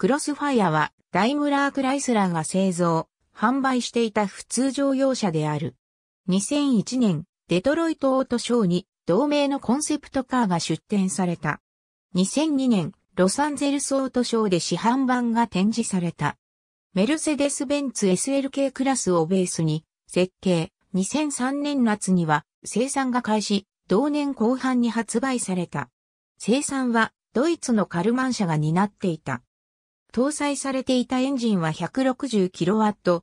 クロスファイアはダイムラー・クライスラーが製造、販売していた普通乗用車である。2001年、デトロイトオートショーに同名のコンセプトカーが出展された。2002年、ロサンゼルスオートショーで市販版が展示された。メルセデス・ベンツ SLK クラスをベースに設計、2003年夏には生産が開始、同年後半に発売された。生産はドイツのカルマン社が担っていた。搭載されていたエンジンは 160kW、3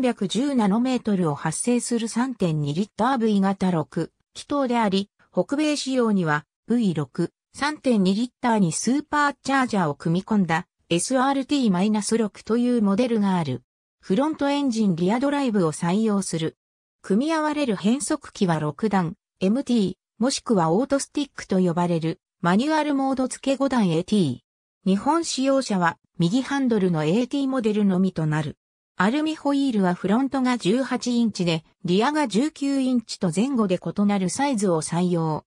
1 0トルを発生する 3.2LV 型6気筒であり、北米仕様には V6、3.2リッターにスーパーチャージャーを組み込んだ SRT-6 というモデルがある。フロントエンジンリアドライブを採用する。組み合われる変速機は6段、MT、もしくはオートスティックと呼ばれる、マニュアルモード付け5段 AT。日本使用者は右ハンドルの AT モデルのみとなる。アルミホイールはフロントが18インチで、リアが19インチと前後で異なるサイズを採用。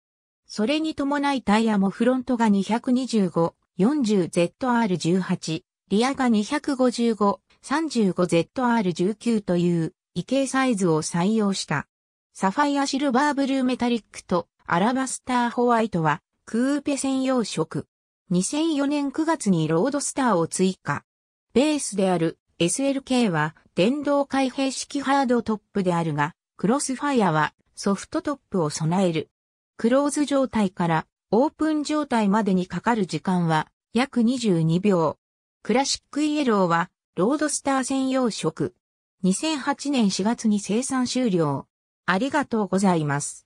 それに伴いタイヤもフロントが225、40ZR18、リアが255、35ZR19 という異形サイズを採用した。サファイアシルバーブルーメタリックとアラバスターホワイトはクーペ専用色。2004年9月にロードスターを追加。ベースである SLK は電動開閉式ハードトップであるが、クロスファイアはソフトトップを備える。クローズ状態からオープン状態までにかかる時間は約22秒。クラシックイエローはロードスター専用色。2008年4月に生産終了。ありがとうございます。